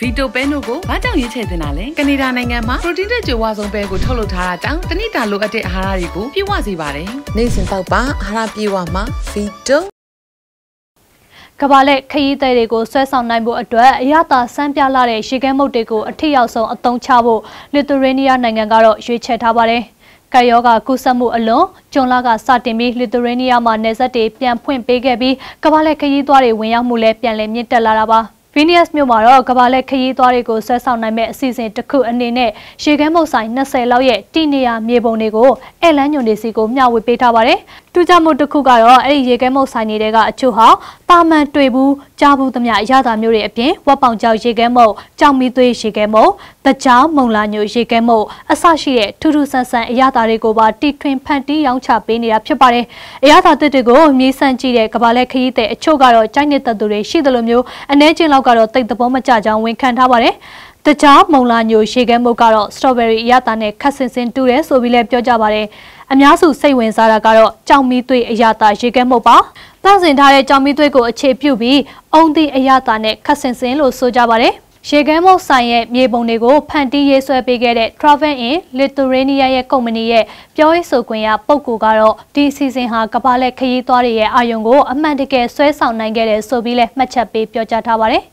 ဗီတိုပဲနိုကိုဘာကြောင့်ရွေးချယ်တင်တာလဲကနေဒါနိုင်ငံမှာပရိုတင်းတဲ့ကြွယ်ဝဆုံးပဲကိုထုတ်လုပ်ထားတာကြောင့်တနိတာလိုအပ်တဲ့အာဟာရတွေကိုပြည့်ဝစေပါတယ်နေ့စဉ်ပေါက်ပါအာဟာရပြည့်ဝမှာဗီတိုကဘာလက်ခရီးသည်တွေကိုဆွဲဆောင်နိုင်ဖို့အတွက်အရသာစမ်းပြလာတဲ့ရေခဲမုတ်တွေကိုအထိရောက်ဆုံးအသုံးချဖို့လစ်သူရေးနီးယားနိုင်ငံကတော့ရွေးချယ်ထားပါတယ်ကယောဂကုသမှုအလွန်ကျွန်းလာကစတင်ပြီးလစ်သူရေးနီးယားမှာနေဆက်တွေပြန်ဖွင့်ပေးခဲ့ပြီးကဘာလက်ခရီးသွားတွေဝင်ရောက်မှုလည်းပြန်လည်မြင့်တက်လာတာပါ။ဗီနီးယပ်မြို့မှာတော့ကဘာလက်ခရီးသွားတွေကိုဆွဲဆောင်နိုင်မဲ့အစီအစဉ်တစ်ခုအနေနဲ့ရေကဲမုတ်ဆိုင်20လောက်ရဲ့တိနေရမြေပုံတွေကိုအဲလန်းညွန်တွေစီကိုမျှဝေပေးထားပါတယ်။တူကြမှုတစ်ခုကတော့အဲ့ဒီရေကဲမုတ်ဆိုင်တွေတဲကအချို့ဟာတာမန်တွေ့ဘူးကြားဘူးသမျှအရသာမျိုးတွေအပြင်ဝက်ပောင်ကြောက်ရေကဲမုတ်ကြောင်မီသွေးရေကဲမုတ်တကြားမုံလာညိုရေကဲမုတ်အစရှိတဲ့ထူးထူးဆန်းဆန်းအရသာတွေကိုပါတီထွင်ဖန်တီးရောင်းချပေးနေတာဖြစ်ပါတယ်အရသာသစ်တွေကိုမြေဆန့်ကြည့်တဲ့ကဘာလဲခရီးတဲ့အချို့ကတော့ကြိုက်နေတဲ့သူတွေရှိတယ်လို့မျိုးအ ਨੇ ချင်းလောက်ကတော့တိတ်သဘောမကျကြောင်းဝန်ခံထားပါတယ်တခြားမုံလာညိုရေခဲမုတ်ကတော့ strawberry အရသာနဲ့ခက်ဆင်ဆင်တူတယ်ဆိုပြီးလည်းပြောကြပါတယ်။အများစုစိတ်ဝင်စားတာကတော့ကြောင်မီသွေးအရသာရေခဲမုတ်ပါ။တန့်စင်ထားတဲ့ကြောင်မီသွေးကိုအခြေပြုပြီးအုံသီးအရသာနဲ့ခက်ဆင်ဆင်လို့ဆိုကြပါတယ်။ရေကဲမုတ်ဆိုင်ရဲ့မြေပုံတွေကိုဖန်တီးရေးဆွဲပေးခဲ့တဲ့ Travel in Lithuania ရဲ့ကုမ္ပဏီရဲ့ပြောရေးဆိုခွင့်ရပုဂ္ဂိုလ်ကတော့ဒီအစီအစဉ်ဟာကမ္ဘာလက်ခရီးသွားတွေရဲ့အာရုံကိုအမှန်တကယ်ဆွဲဆောင်နိုင်ခဲ့တယ်ဆိုပြီးလဲမှတ်ချက်ပေးပြောကြားထားပါတယ်